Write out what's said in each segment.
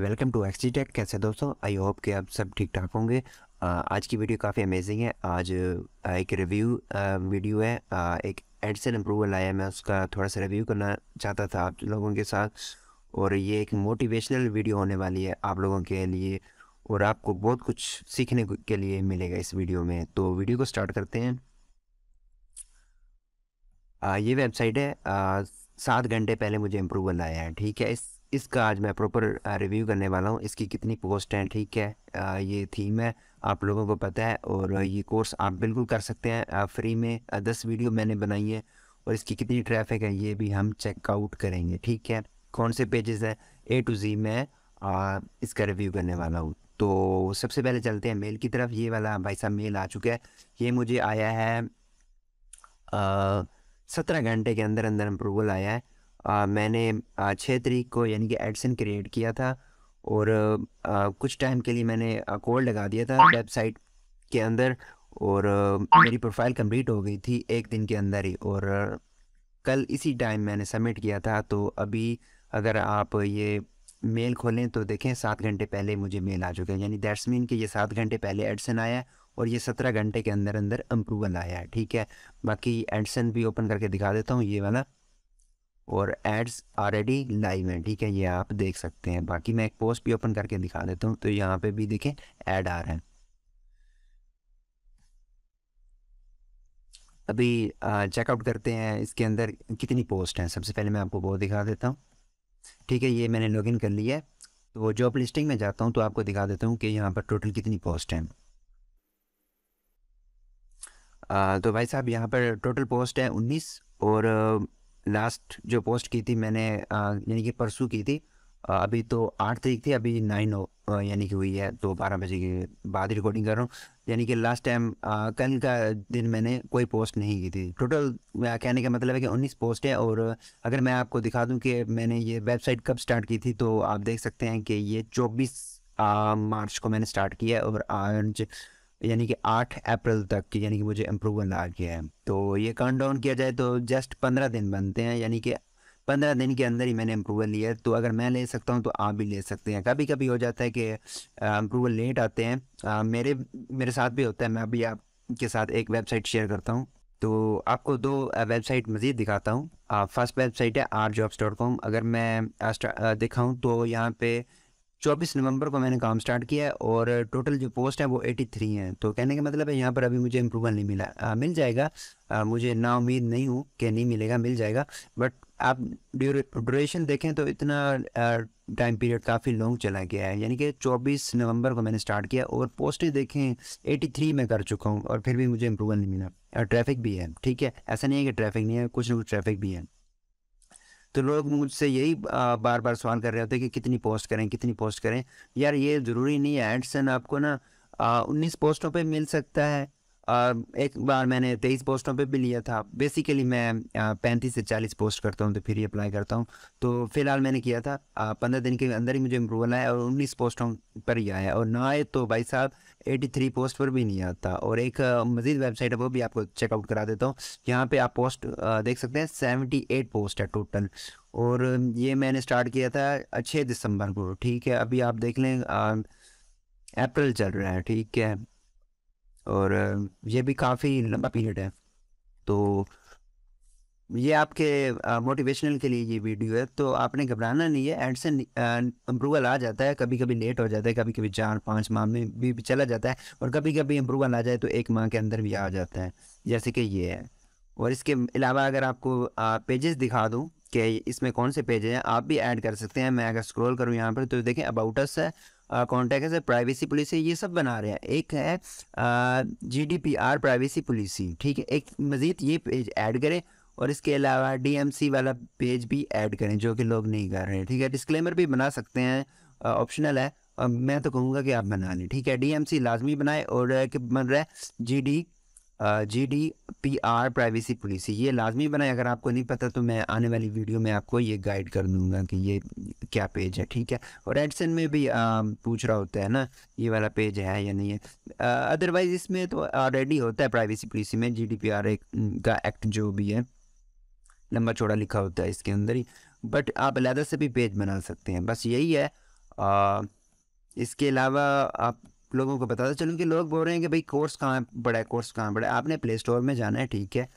welcome to XT take कैसे दोस्तों I hope कि आप सब ठीक ठाक होंगे आज की वीडियो काफ़ी अमेजिंग है आज एक रिव्यू वीडियो है एक एडसन अप्रूवल आया मैं उसका थोड़ा सा रिव्यू करना चाहता था आप लोगों के साथ और ये एक मोटिवेशनल वीडियो होने वाली है आप लोगों के लिए और आपको बहुत कुछ सीखने के लिए मिलेगा इस वीडियो में तो वीडियो को स्टार्ट करते हैं आ, ये वेबसाइट है सात घंटे पहले मुझे अप्रूवल आया है ठीक है इस इसका आज मैं प्रॉपर रिव्यू करने वाला हूँ इसकी कितनी पोस्ट हैं ठीक है आ, ये थीम है आप लोगों को पता है और ये कोर्स आप बिल्कुल कर सकते हैं फ्री में दस वीडियो मैंने बनाई है और इसकी कितनी ट्रैफिक है ये भी हम चेकआउट करेंगे ठीक है कौन से पेजेस हैं ए टू जी में आ, इसका रिव्यू करने वाला हूँ तो सबसे पहले चलते हैं मेल की तरफ ये वाला भाई साहब मेल आ चुका है ये मुझे आया है सत्रह घंटे के अंदर अंदर अप्रूवल आया है आ, मैंने छः तरीक को यानी कि एडसन क्रिएट किया था और आ, कुछ टाइम के लिए मैंने कोड लगा दिया था वेबसाइट के अंदर और आ, मेरी प्रोफाइल कंप्लीट हो गई थी एक दिन के अंदर ही और कल इसी टाइम मैंने सबमिट किया था तो अभी अगर आप ये मेल खोलें तो देखें सात घंटे पहले मुझे मेल आ चुका है यानी दैट्स मीन कि ये सात घंटे पहले एडसन आया है और ये सत्रह घंटे के अंदर अंदर अप्रूवल आया है ठीक है बाकी एडसन भी ओपन करके दिखा देता हूँ ये वाला और एड्स ऑलरेडी लाइव हैं ठीक है ये आप देख सकते हैं बाकी मैं एक पोस्ट भी ओपन करके दिखा देता हूँ तो यहाँ पे भी देखें ऐड आ रहा है अभी चेकआउट करते हैं इसके अंदर कितनी पोस्ट हैं सबसे पहले मैं आपको वो दिखा देता हूँ ठीक है ये मैंने लॉगिन कर लिया है तो जॉब लिस्टिंग में जाता हूँ तो आपको दिखा देता हूँ कि यहाँ पर टोटल कितनी पोस्ट हैं आ, तो भाई साहब यहाँ पर टोटल पोस्ट है उन्नीस और लास्ट जो पोस्ट की थी मैंने यानी कि परसों की थी अभी तो आठ तारीख थी अभी नाइन हो यानी कि हुई है तो बारह बजे के बाद रिकॉर्डिंग कर रहा हूँ यानी कि लास्ट टाइम कल का दिन मैंने कोई पोस्ट नहीं की थी टोटल कहने का मतलब है कि उन्नीस पोस्ट है और अगर मैं आपको दिखा दूँ कि मैंने ये वेबसाइट कब स्टार्ट की थी तो आप देख सकते हैं कि ये चौबीस मार्च को मैंने स्टार्ट किया और आज यानी कि आठ अप्रैल तक यानी कि मुझे अप्रूवल आ गया है तो ये काउंट डाउन किया जाए तो जस्ट पंद्रह दिन बनते हैं यानी कि पंद्रह दिन के अंदर ही मैंने अप्रूवल लिया तो अगर मैं ले सकता हूँ तो आप भी ले सकते हैं कभी कभी हो जाता है कि अप्रूवल लेट आते हैं आ, मेरे मेरे साथ भी होता है मैं अभी आपके साथ एक वेबसाइट शेयर करता हूँ तो आपको दो वेबसाइट मज़ीद दिखाता हूँ फर्स्ट वेबसाइट है आर कॉम अगर मैं दिखाऊँ तो यहाँ पे चौबीस नवंबर को मैंने काम स्टार्ट किया है और टोटल जो पोस्ट है वो एटी थ्री हैं तो कहने का मतलब है यहाँ पर अभी मुझे इम्प्रूवल नहीं मिला आ, मिल जाएगा आ, मुझे ना उम्मीद नहीं हूँ कि नहीं मिलेगा मिल जाएगा बट आप ड्यूरेशन देखें तो इतना टाइम पीरियड काफ़ी लॉन्ग चला गया है यानी कि 24 नवंबर को मैंने स्टार्ट किया और पोस्टें देखें 83 में कर चुका हूँ और फिर भी मुझे इम्प्रूवल नहीं मिला ट्रैफिक भी है ठीक है ऐसा नहीं है कि ट्रैफिक नहीं है कुछ ना कुछ ट्रैफिक भी है तो लोग मुझसे यही बार बार सवाल कर रहे होते हैं कि कितनी पोस्ट करें कितनी पोस्ट करें यार ये ज़रूरी नहीं है एडसन आपको ना उन्नीस पोस्टों पर मिल सकता है और एक बार मैंने तेईस पोस्टों पे भी लिया था बेसिकली मैं पैंतीस से चालीस पोस्ट करता हूँ तो फिर ही अप्लाई करता हूँ तो फिलहाल मैंने किया था पंद्रह दिन के अंदर ही मुझे अप्रूवल आया और उन्नीस पोस्टों पर ही आया और ना आए तो भाई साहब एटी थ्री पोस्ट पर भी नहीं आता और एक मज़ीद वेबसाइट है वो भी आपको चेकआउट करा देता हूँ यहाँ पर आप पोस्ट देख सकते हैं सेवेंटी एट पोस्ट है टोटल और ये मैंने स्टार्ट किया था छः दिसंबर को ठीक है अभी आप देख लें अप्रैल चल रहा है ठीक है और ये भी काफ़ी लंबा पीरियड है तो ये आपके मोटिवेशनल के लिए ये वीडियो है तो आपने घबराना नहीं है एंड से इम्प्रूवल आ जाता है कभी कभी लेट हो जाता है कभी कभी चार पाँच माह में भी चला जाता है और कभी कभी इम्प्रूवल आ जाए तो एक माह के अंदर भी आ जाता है जैसे कि ये है और इसके अलावा अगर आपको पेजेस दिखा दूँ कि इसमें कौन से पेज हैं आप भी ऐड कर सकते हैं मैं अगर स्क्रॉल करूँ यहाँ पर तो देखें अबाउट अस है कॉन्टैक्ट है प्राइवेसी पॉलिसी ये सब बना रहे हैं एक है G D P R privacy policy ठीक है एक मज़ीद ये पेज ऐड करें और इसके अलावा डी एम सी वाला पेज भी ऐड करें जो कि लोग नहीं कर रहे हैं ठीक है डिस्क्लेमर भी बना सकते हैं ऑप्शनल है और मैं तो कहूँगा कि आप बना लें ठीक है डी एम सी लाजमी बनाए और एक बन रहा है G D G D P R privacy policy ये लाजमी बनाए अगर आपको नहीं पता तो मैं आने वाली वीडियो में आपको ये गाइड कर दूंगा कि ये क्या पेज है ठीक है और एडसन में भी आ, पूछ रहा होता है ना ये वाला पेज है या नहीं है अदरवाइज़ इसमें तो ऑलरेडी होता है प्राइवेसी पॉलिसी में जी डी पी आर एक, का एक्ट जो भी है लंबा चौड़ा लिखा होता है इसके अंदर ही बट आप अलहदा से भी पेज बना सकते हैं बस यही है आ, इसके अलावा आप लोगों को बताता चलूँ कि लोग बोल रहे हैं कि भाई कोर्स कहाँ बड़ा है कोर्स कहाँ बड़ा है आपने प्ले स्टोर में जाना है ठीक है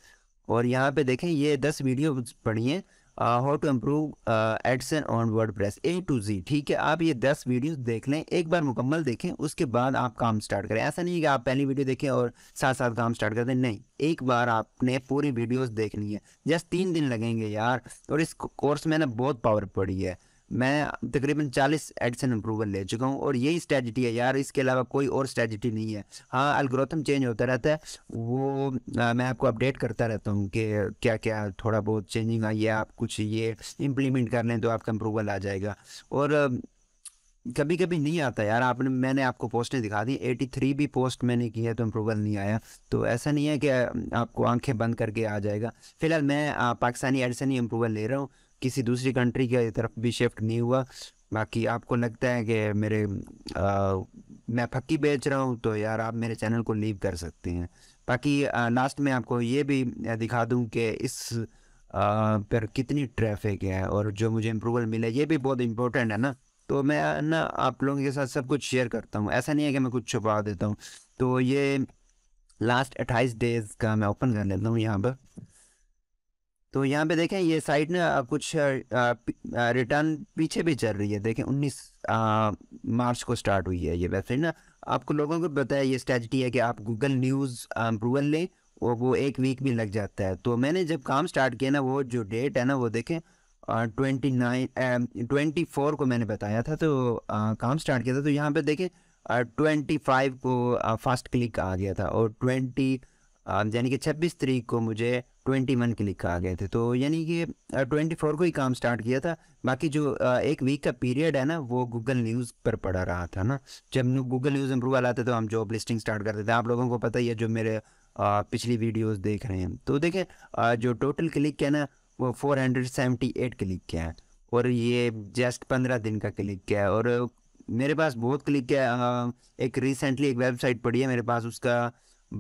और यहाँ पे देखें ये दस वीडियो पढ़िए how to improve AdSense on WordPress A to Z ठीक है आप ये दस वीडियो देख लें एक बार मुकम्मल देखें उसके बाद आप काम स्टार्ट करें ऐसा नहीं है कि आप पहली वीडियो देखें और साथ साथ काम स्टार्ट कर दें नहीं एक बार आपने पूरी वीडियोज़ देखनी है जस्ट तीन दिन लगेंगे यार और इस कोर्स में ना बहुत पावर पड़ी है मैं तकरीबन 40 एडिसन अप्रूवल ले चुका हूँ और यही स्ट्रेटजी है यार इसके अलावा कोई और स्ट्रेटजी नहीं है हाँ अलग्रोथम चेंज होता रहता है वो आ, मैं आपको अपडेट करता रहता हूँ कि क्या क्या थोड़ा बहुत चेंजिंग आई है आप कुछ ये इम्प्लीमेंट कर लें तो आपका अप्रूवल आ जाएगा और कभी कभी नहीं आता यार आपने मैंने आपको पोस्टें दिखा दी एटी थ्री भी पोस्ट मैंने की है तो अप्रूवल नहीं आया तो ऐसा नहीं है कि आपको आंखें बंद करके आ जाएगा फिलहाल मैं पाकिस्तानी एडिसन ही अप्रूवल ले रहा हूँ किसी दूसरी कंट्री की तरफ भी शिफ्ट नहीं हुआ बाकी आपको लगता है कि मेरे आ, मैं फक्की बेच रहा हूँ तो यार आप मेरे चैनल को लीव कर सकते हैं बाकी लास्ट में आपको ये भी दिखा दूँ कि इस आ, पर कितनी ट्रैफिक है और जो मुझे इम्प्रूवल मिले ये भी बहुत इम्पोर्टेंट है ना तो मैं ना आप लोगों के साथ सब कुछ शेयर करता हूँ ऐसा नहीं है कि मैं कुछ छुपा देता हूँ तो ये लास्ट अट्ठाईस डेज़ का मैं ओपन कर लेता हूँ यहाँ पर तो यहाँ पे देखें ये साइड ना कुछ रिटर्न पीछे भी चल रही है देखें 19 मार्च को स्टार्ट हुई है ये वेबसाइट ना आपको लोगों को बताया ये स्ट्रेटी है कि आप गूगल न्यूज़ अप्रूवल लें और वो एक वीक भी लग जाता है तो मैंने जब काम स्टार्ट किया ना वो जो डेट है ना वो देखें ट्वेंटी नाइन ट्वेंटी फोर को मैंने बताया था तो आ, काम स्टार्ट किया था तो यहाँ पे देखें ट्वेंटी फाइव को फर्स्ट फास्ट क्लिक आ गया था और ट्वेंटी यानी कि छब्बीस तरीक को मुझे ट्वेंटी वन के लिखा गए थे तो यानी कि ट्वेंटी फोर को ही काम स्टार्ट किया था बाकी जो एक वीक का पीरियड है ना वो गूगल न्यूज़ पर पड़ा रहा था ना जब गूगल न्यूज़ अप्रूवल आते तो हम जॉब लिस्टिंग स्टार्ट करते थे आप लोगों को पता ही है जो मेरे पिछली वीडियोस देख रहे हैं तो देखें जो टोटल क्लिक है ना वो four hundred seventy eight click है और ये जस्ट पंद्रह दिन का क्लिक है और मेरे पास बहुत क्लिक है एक रिसेंटली एक वेबसाइट पड़ी है मेरे पास उसका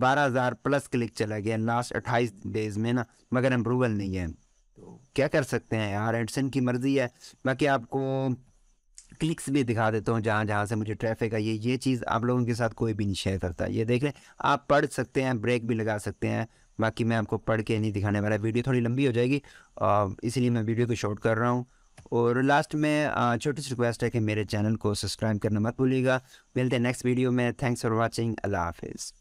बारह हज़ार प्लस क्लिक चला गया लास्ट अट्ठाईस डेज में ना मगर अप्रूवल नहीं है तो क्या कर सकते हैं यार एडसन की मर्ज़ी है बाकी आपको क्लिक्स भी दिखा देता हूँ जहाँ जहाँ से मुझे ट्रैफिक आई है ये चीज़ आप लोगों के साथ कोई भी नहीं शेयर करता ये देख लें आप पढ़ सकते हैं ब्रेक भी लगा सकते हैं बाकी मैं आपको पढ़ के नहीं दिखाने वाला वीडियो थोड़ी लंबी हो जाएगी इसलिए मैं वीडियो को शॉर्ट कर रहा हूँ और लास्ट में छोटी सी रिक्वेस्ट है कि मेरे चैनल को सब्सक्राइब करना मत भूलिएगा मिलते हैं नेक्स्ट वीडियो में थैंक्स फॉर वॉचिंग अल्लाह हाफिज़